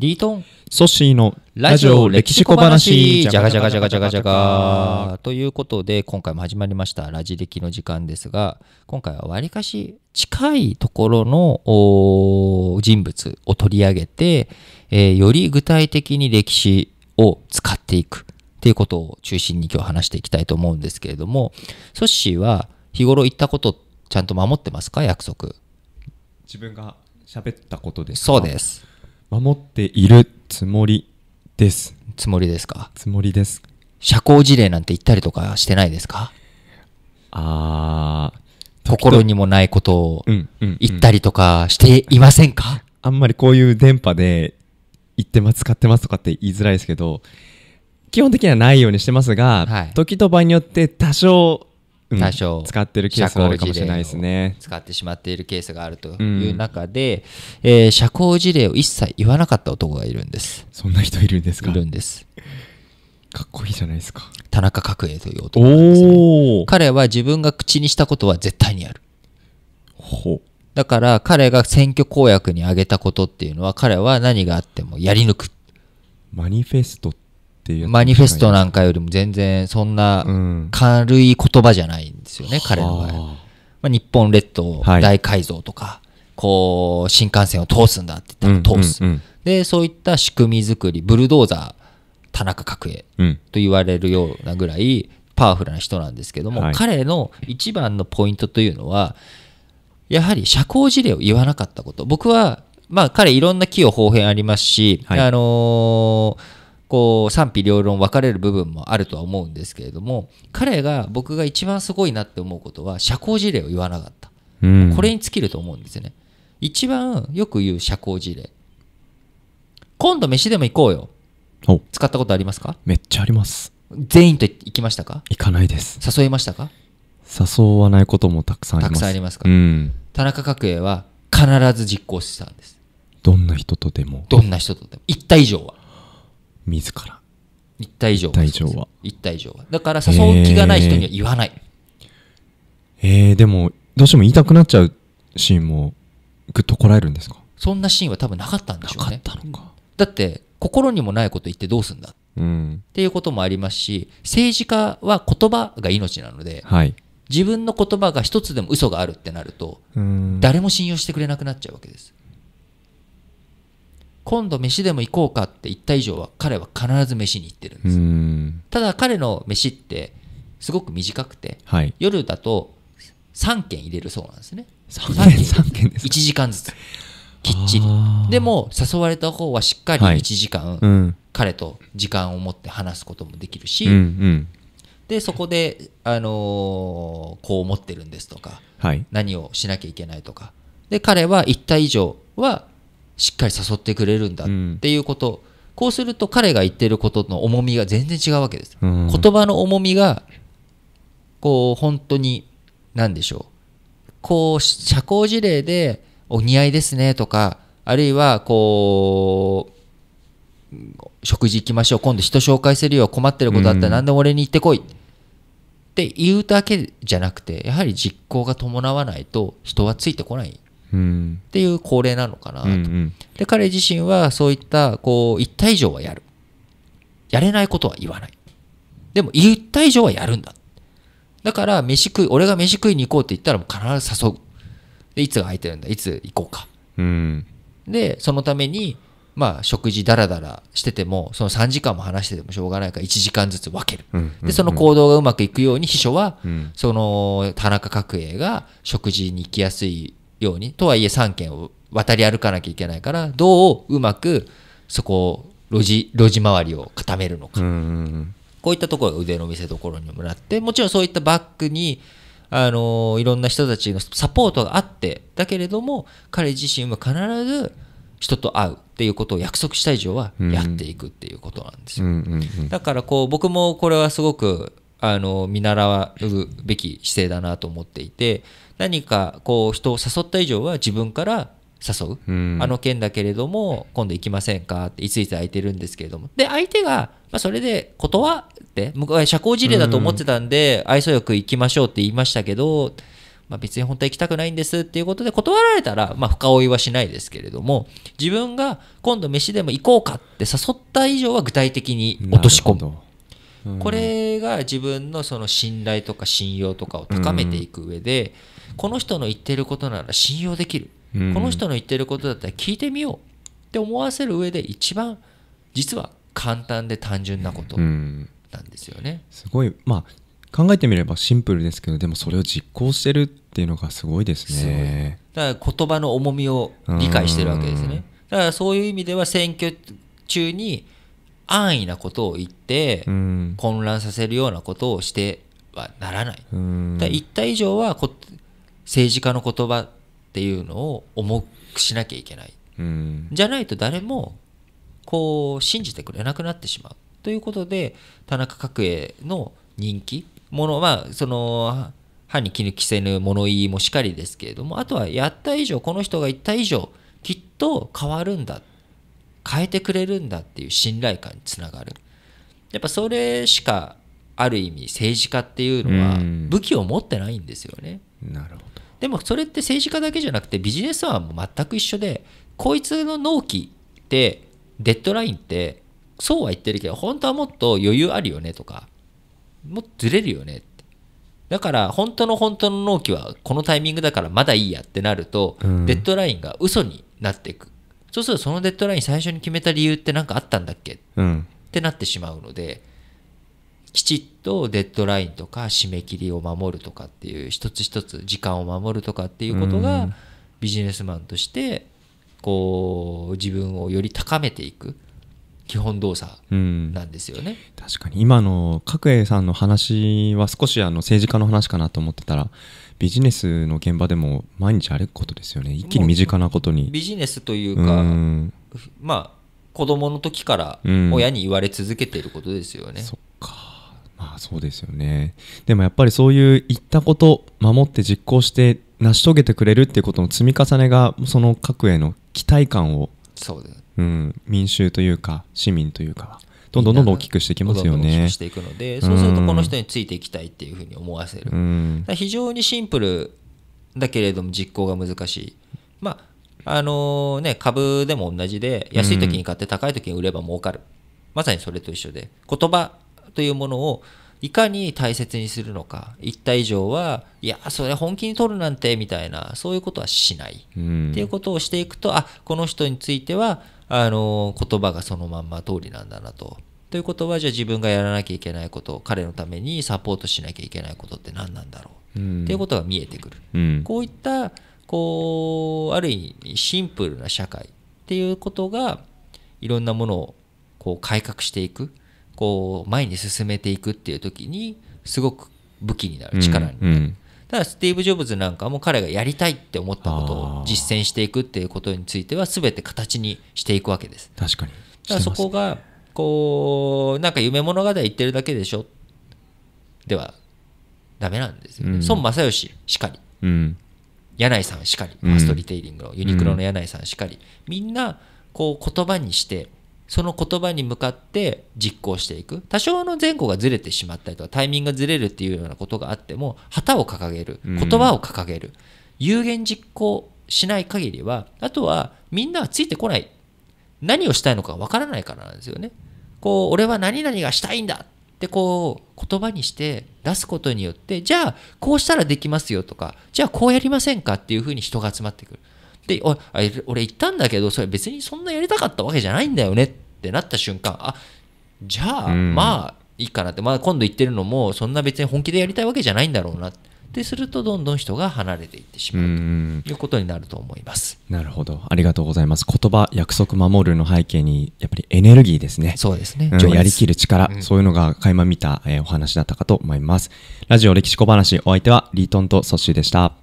リートンソッシーのラジオ歴史小話じゃがじゃがじゃがじゃがじゃがということで今回も始まりましたラジ歴の時間ですが今回はわりかし近いところの人物を取り上げて、えー、より具体的に歴史を使っていくっていうことを中心に今日話していきたいと思うんですけれどもソッシーは日頃言ったことちゃんと守ってますか約束自分が喋ったことですそうです守っているつもりですつもりですかつもりです社交辞令なんて言ったりとかしてないですかあー心にもないことを言ったりとかしていませんか、うんうんうん、あんまりこういう電波で言ってます使ってますとかって言いづらいですけど基本的にはないようにしてますが、はい、時と場合によって多少多少、使ってるケースがあるかもしれないですね使ってしまっているケースがあるという中で、うん、えー、社交辞令を一切言わなかった男がいるんですそんな人いるんですかいるんですかっこいいじゃないですか田中角栄という男です、ね、彼は自分が口にしたことは絶対にやるほうだから彼が選挙公約に挙げたことっていうのは彼は何があってもやり抜くマニフェストってていうマニフェストなんかよりも全然そんな軽い言葉じゃないんですよね、うん、彼の場合、まあ、日本列島大改造とか、はい、こう新幹線を通すんだって言ったら通す、うんうんうん、でそういった仕組み作りブルドーザー田中角栄と言われるようなぐらいパワフルな人なんですけども、はい、彼の一番のポイントというのはやはり社交辞令を言わなかったこと僕はまあ彼いろんな器用方変ありますし、はい、あのーこう賛否両論分かれる部分もあるとは思うんですけれども彼が僕が一番すごいなって思うことは社交辞令を言わなかった、うん、これに尽きると思うんですよね一番よく言う社交辞令今度飯でも行こうよ使ったことありますかめっちゃあります全員と行きましたか行かないです誘いましたか誘わないこともたくさんありますたくさんありますか、うん、田中角栄は必ず実行したんですどんな人とでもどんな人とでもった以上は自ら1体以上は1体以上はだから誘う気がない人には言わないえー、えー、でもどうしても言いたくなっちゃうシーンもぐっとこらえるんですかそんなシーンは多分なかったんでしょうねだって心にもないこと言ってどうすんだ、うん、っていうこともありますし政治家は言葉が命なので、はい、自分の言葉が一つでも嘘があるってなると誰も信用してくれなくなっちゃうわけです今度飯でも行こうかって言った以上は彼は必ず飯に行ってるんですただ彼の飯ってすごく短くて、はい、夜だと3軒入れるそうなんですね3軒 ,3 軒です1時間ずつきっちりでも誘われた方はしっかり1時間、はいうん、彼と時間を持って話すこともできるし、うんうん、でそこで、あのー、こう思ってるんですとか、はい、何をしなきゃいけないとかで彼は行った以上はしっかり誘ってくれるんだっていうこと、こうすると彼が言ってることの重みが全然違うわけです、言葉の重みがこう本当に何でしょうこう社交辞令で「お似合いですね」とかあるいはこう食事行きましょう今度人紹介するよ困ってることあったら何でも俺に言ってこい、って言うだけじゃなくてやはり実行が伴わないと人はついてこないっていう恒例なのかなと、うんうん、で彼自身はそういったこう言った以上はやるやれないことは言わないでも言った以上はやるんだだから飯食い俺が飯食いに行こうって言ったらもう必ず誘うでいつが空いてるんだいつ行こうか、うん、でそのためにまあ、食事だらだらしててもその3時間も話しててもしょうがないから1時間ずつ分ける、うんうんうん、でその行動がうまくいくように秘書は、その田中角栄が食事に行きやすいようにとはいえ3軒を渡り歩かなきゃいけないからどううまくそこを路地路地周りを固めるのか、こういったところが腕の見せ所にもなってもちろんそういったバックにあのいろんな人たちのサポートがあってだけれども彼自身は必ず人と会うっていうことを約束した以上はやっていくっていうことなんですよ、だからこう僕もこれはすごくあの見習うべき姿勢だなと思っていて何かこう人を誘った以上は自分から誘う、うん、あの件だけれども今度行きませんかっていついつ空いてるんですけれどもで相手が、まあ、それで断って向社交辞令だと思ってたんで、愛想よく行きましょうって言いましたけど、まあ、別に本当は行きたくないんですっていうことで断られたら、まあ、深追いはしないですけれども自分が今度飯でも行こうかって誘った以上は具体的に落とし込む。これが自分のその信頼とか信用とかを高めていく上で、この人の言ってることなら信用できる、この人の言ってることだったら聞いてみようって思わせる上で一番実は簡単で単純なことなんですよね。すごい、まあ考えてみればシンプルですけどでもそれを実行してるっていうのがすごいですねだから言葉の重みを理解してるわけですねだからそういう意味では選挙中に安易なことを言って、混乱させるようなことをしてはならない。だ言った以上はこ政治家の言葉っていうのを重くしなきゃいけない。じゃないと誰もこう信じてくれなくなってしまう。ということで田中角栄の人気ものはその歯に衣着せぬ物言いもしかりですけれどもあとはやった以上この人が言った以上きっと変わるんだ変えてくれるんだっていう信頼感につながるやっぱそれしかある意味政治家っていうのは武器を持ってないんですよね。なるほどでもそれって政治家だけじゃなくてビジネスマンも全く一緒でこいつの納期ってデッドラインってそうは言ってるけど本当はもっと余裕あるよねとかもっとずれるよねってだから本当の本当の納期はこのタイミングだからまだいいやってなると、デッドラインが嘘になっていくそうするとそのデッドライン最初に決めた理由って何かあったんだっけ、うん、ってなってしまうのできちっとデッドラインとか締め切りを守るとかっていう一つ一つ時間を守るとかっていうことがビジネスマンとしてこう自分をより高めていく基本動作なんですよね、うん、確かに今の角栄さんの話は少しあの政治家の話かなと思ってたらビジネスの現場でも毎日あくことですよね一気に身近なことにビジネスというか、うん、まあ子供の時から親に言われ続けていることですよね、うん、そっかまあそうですよねでもやっぱりそういう言ったこと守って実行して成し遂げてくれるっていうことの積み重ねがその各栄の期待感をそうですうん、民衆というか市民というかどんどんどんどん大きくしていきますよね。どんどん大きくしていくので、そうするとこの人についていきたいっていうふうに思わせる。うん、非常にシンプルだけれども実行が難しい。まああのー、ね、株でも同じで安い時に買って高い時に売れば儲かる、うん、まさにそれと一緒で言葉というものをいかに大切にするのか言った以上はいやそれ本気に取るなんてみたいなそういうことはしない、うん、っていうことをしていくとあこの人についてはあの言葉がそのまんま通りなんだなと。ということはじゃあ自分がやらなきゃいけないこと彼のためにサポートしなきゃいけないことって何なんだろう、うん、っていうことが見えてくる、うん、こういったこうある意味シンプルな社会っていうことがいろんなものをこう改革していくこう前に進めていくっていう時にすごく武器になる力になる、うんうん、ただスティーブ・ジョブズなんかも彼がやりたいって思ったことを実践していくっていうことについては全て形にしていくわけです確かに、だからそこがこうなんか夢物語言ってるだけでしょではダメなんですよね、うん、孫正義しかり、うん、柳井さんしかりファストリテイリングのユニクロの柳井さんしかり、みんなこう言葉にしてその言葉に向かって実行していく多少の前後がずれてしまったりとかタイミングがずれるっていうようなことがあっても旗を掲げる言葉を掲げる、有言実行しない限りはあとはみんなはついてこない何をしたいのかわからないからなんですよね。こう俺は何々がしたいんだってこう言葉にして出すことによってじゃあこうしたらできますよとかじゃあこうやりませんかっていうふうに人が集まってくる。で俺言ったんだけどそれ別にそんなやりたかったわけじゃないんだよねってなった瞬間あじゃあ、まあいいかなって、まあ、今度言ってるのもそんな別に本気でやりたいわけじゃないんだろうなってするとどんどん人が離れていってしまうということになると思いますなるほどありがとうございます言葉約束守るの背景にやっぱりエネルギーですねそうですね、うん、やりきる力、うん、そういうのが垣間見た、えー、お話だったかと思いますラジオ歴史小話お相手はリートンとソッシーでした